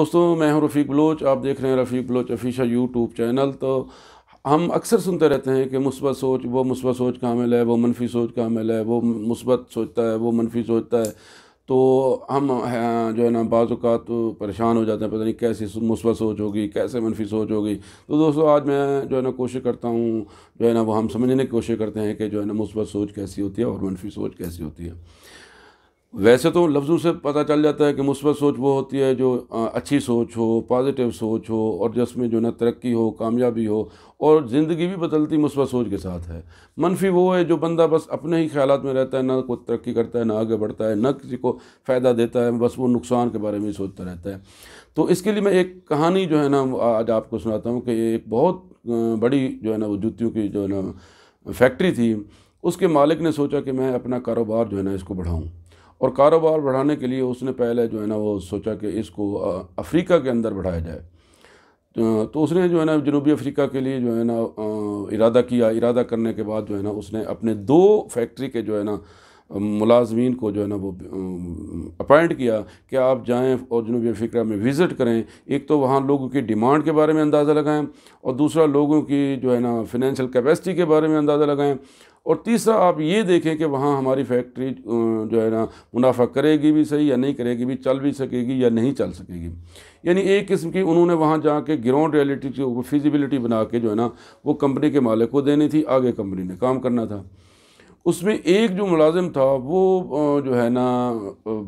दोस्तों मैं हूं रफ़ीक बलोच आप देख रहे हैं Rafiq Baloch official YouTube channel तो हम अक्सर सुनते रहते हैं कि मुसबत सोच वो मुसबत सोच का हमल है वो मनफी सोच का हमल है वो मुसबत सोचता है वो मनफी सोचता है तो हम जो है ना बाज़ात तो परेशान हो जाते हैं पता नहीं कैसी मुस्बत सोच होगी कैसे मनफी सोच होगी तो दोस्तों आज मैं जो है ना कोशिश करता हूँ जो है ना वो हम समझने की कोशिश करते हैं कि जो है ना मुसबत सोच कैसी होती है और मनफी सोच कैसी होती है वैसे तो लफ्ज़ों से पता चल जाता है कि मुस्बत सोच वो होती है जो अच्छी सोच हो पॉजिटिव सोच हो और जिसमें जो ना तरक्की हो कामयाबी हो और ज़िंदगी भी बदलती मुस्बत सोच के साथ है मनफी वो है जो बंदा बस अपने ही ख्याल में रहता है ना कोई तरक्की करता है ना आगे बढ़ता है ना किसी को फ़ायदा देता है बस वो नुकसान के बारे में सोचता रहता है तो इसके लिए मैं एक कहानी जो है ना आज आपको सुनाता हूँ कि एक बहुत बड़ी जो है ना वो जूतियों की जो है ना फैक्ट्री थी उसके मालिक ने सोचा कि मैं अपना कारोबार जो है ना इसको बढ़ाऊँ और कारोबार बढ़ाने के लिए उसने पहले जो है ना वो सोचा कि इसको अफ्रीका के अंदर बढ़ाया जाए तो उसने जो है ना जनूबी अफ्रीका के लिए जो है ना इरादा किया इरादा करने के बाद जो है ना उसने अपने दो फैक्ट्री के जो है ना मुलाजमीन को जो है ना वो अपॉइंट किया कि आप जाएं और जनूबी अफ्रीका में विज़िट करें एक तो वहाँ लोगों की डिमांड के बारे में अंदाज़ा लगाएं और दूसरा लोगों की जो है ना फिनेंशियल कैपेसिटी के बारे में अंदाज़ा लगाएं और तीसरा आप ये देखें कि वहाँ हमारी फैक्ट्री जो है ना मुनाफा करेगी भी सही या नहीं करेगी भी चल भी सकेगी या नहीं चल सकेगी यानी एक किस्म की उन्होंने वहाँ जा कर ग्राउंड रियलिटी के ऊपर फिजिबिलिटी बना के जो है ना वो कंपनी के मालिक को देनी थी आगे कंपनी ने काम करना था उसमें एक जो मुलाजिम था वो जो है ना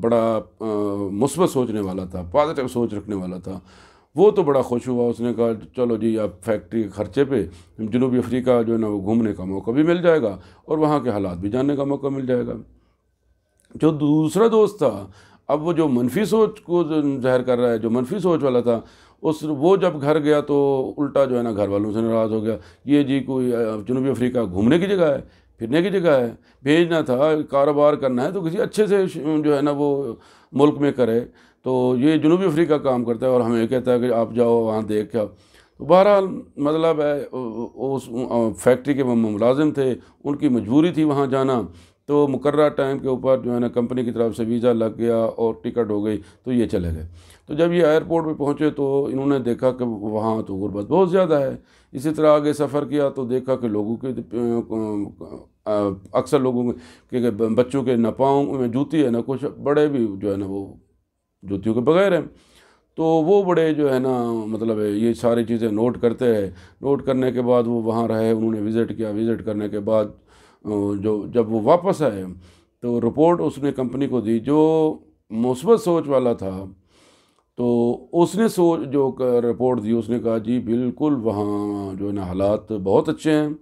बड़ा मुस्बत सोचने वाला था पॉजिटिव सोच रखने वाला था वो तो बड़ा खुश हुआ उसने कहा चलो जी अब फैक्ट्री खर्चे पे जनूबी अफ्रीका जो है ना वो घूमने का मौका भी मिल जाएगा और वहाँ के हालात भी जानने का मौका मिल जाएगा जो दूसरा दोस्त था अब वो जो मनफी सोच को जाहिर कर रहा है जो मनफी सोच वाला था उस वो जब घर गया तो उल्टा जो है ना घर वालों से नाराज़ हो गया ये जी कोई जनूबी अफ्रीका घूमने की जगह है फिरने की जगह है भेजना था कारोबार करना है तो किसी अच्छे से जो है ना वो मुल्क में करे तो ये जनूबी अफ्रीका काम करता है और हमें कहता है कि आप जाओ वहाँ देख के तो बहरहाल मतलब है उस फैक्ट्री के मुलाजिम थे उनकी मजबूरी थी वहाँ जाना तो मुकर टाइम के ऊपर जो है ना कंपनी की तरफ से वीज़ा लग गया और टिकट हो गई तो ये चले गए तो जब ये एयरपोर्ट पे पहुँचे तो इन्होंने देखा कि वहाँ तो गुर्बत बहुत ज़्यादा है इसी तरह आगे सफ़र किया तो देखा कि लोगों के अक्सर लोगों के बच्चों के ना पाँव में जूती है ना कुछ बड़े भी जो है ना वो जूतियों के बगैर हैं तो वो बड़े जो है ना मतलब है ये सारी चीज़ें नोट करते हैं नोट करने के बाद वो वहाँ रहे उन्होंने विज़िट किया विज़िट करने के बाद जो जब वो वापस आए तो रिपोर्ट उसने कंपनी को दी जो मुसबत सोच वाला था तो उसने सोच जो रिपोर्ट दी उसने कहा जी बिल्कुल वहाँ जो है ना हालात बहुत अच्छे हैं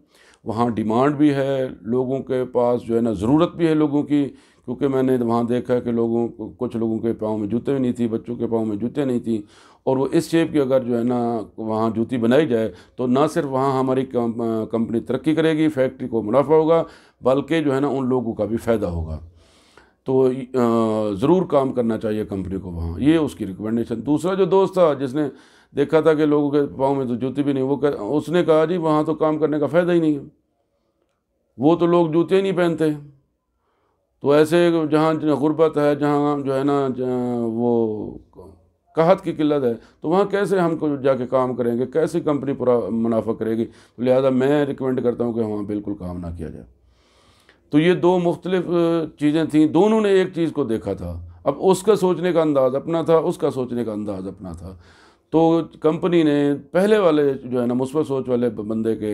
वहाँ डिमांड भी है लोगों के पास जो है ना ज़रूरत भी है लोगों की क्योंकि मैंने वहाँ देखा कि लोगों कुछ लोगों के पाँव में जूते भी नहीं थी बच्चों के पाँव में जूते नहीं थी और वो इस शेप की अगर जो है ना वहाँ जूती बनाई जाए तो ना सिर्फ वहाँ हमारी कंपनी तरक्की करेगी फैक्ट्री को मुनाफा होगा बल्कि जो है ना उन लोगों का भी फ़ायदा होगा तो ज़रूर काम करना चाहिए कंपनी को वहाँ ये उसकी रिकमेंडेशन दूसरा जो दोस्त था जिसने देखा था कि लोगों के पाँव में तो जूती भी नहीं वो कर, उसने कहा जी वहाँ तो काम करने का फ़ायदा ही नहीं है वो तो लोग जूते ही नहीं पहनते तो ऐसे जहाँ गुर्बत है जहाँ जो है ना वो कहत की किल्लत है तो वहाँ कैसे हमको जाके काम करेंगे कैसे कंपनी पूरा मुनाफा करेगी तो लिहाजा मैं रिकमेंड करता हूँ कि वहाँ बिल्कुल काम ना किया जाए तो ये दो मुख्तलिफ चीज़ें थी दोनों ने एक चीज़ को देखा था अब उसका सोचने का अंदाज़ अपना था उसका सोचने का अंदाज़ अपना था तो कंपनी ने पहले वाले जो है ना मुस्बत सोच वाले बंदे के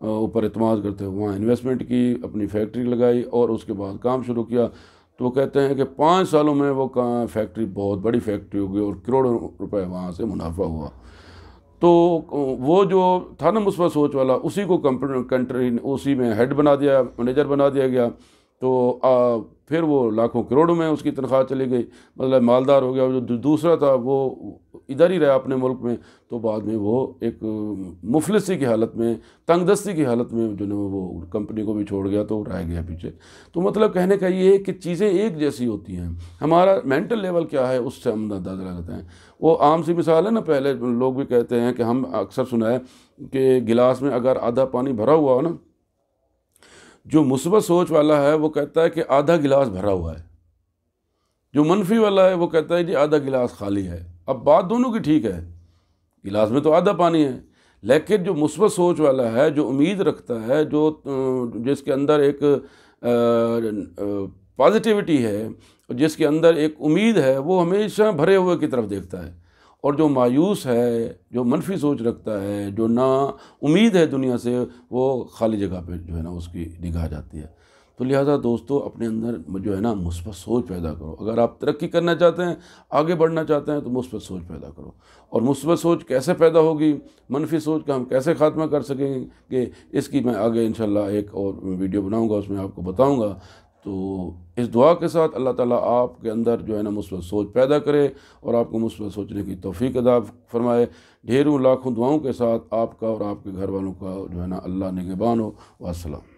ऊपर अतमाद करते हुए वहाँ इन्वेस्टमेंट की अपनी फैक्ट्री लगाई और उसके बाद काम शुरू किया तो वो कहते हैं कि पाँच सालों में वो फैक्ट्री बहुत बड़ी फैक्ट्री हो गई और करोड़ों रुपए वहाँ से मुनाफा हुआ तो वो जो था ना मुस्बत सोच वाला उसी को कंपनी कंट्री उसी में हेड बना दिया मैनेजर बना दिया गया तो आ, फिर वो लाखों करोड़ों में उसकी तनख्वाह चली गई मतलब मालदार हो गया जो दूसरा था वो इधर ही रहा अपने मुल्क में तो बाद में वो एक मुफलसी की हालत में तंगदस्ती की हालत में जो है वो कंपनी को भी छोड़ गया तो रह गया पीछे तो मतलब कहने का ये है कि चीज़ें एक जैसी होती हैं हमारा मेंटल लेवल क्या है उससे हम अंदाजा लगाते हैं वो आम सी मिसाल है ना पहले लोग भी कहते हैं कि हम अक्सर सुना है कि गिलास में अगर आधा पानी भरा हुआ हो ना जो मुसबत सोच वाला है वो कहता है कि आधा गिलास भरा हुआ है जो मनफी वाला है वो कहता है जी आधा गिलास खाली है अब बात दोनों की ठीक है गिलास में तो आधा पानी है लेकिन जो मुस्बत सोच वाला है जो उम्मीद रखता है जो जिसके अंदर एक पॉजिटिविटी है जिसके अंदर एक उम्मीद है वो हमेशा भरे हुए की तरफ देखता है और जो मायूस है जो मनफी सोच रखता है जो ना उम्मीद है दुनिया से वो खाली जगह पे जो है ना उसकी निगाह जाती है तो लिहाजा दोस्तों अपने अंदर जो है ना मुस्बत सोच पैदा करो अगर आप तरक्की करना चाहते हैं आगे बढ़ना चाहते हैं तो मुस्बत सोच पैदा करो और मुस्बत सोच कैसे पैदा होगी मनफी सोच का हम कैसे खात्मा कर सकेंगे इसकी मैं आगे इन एक और वीडियो बनाऊँगा उसमें आपको बताऊँगा तो इस दुआ के साथ अल्लाह ताला आपके अंदर जो है ना मुस्बत सोच पैदा करे और आपको मुस्बत सोचने की तोफ़ी अदा फरमाए ढेरों लाखों दुआओं के साथ आपका और आपके घर वालों का जो है ना अल्लाह निगबान हो वसलम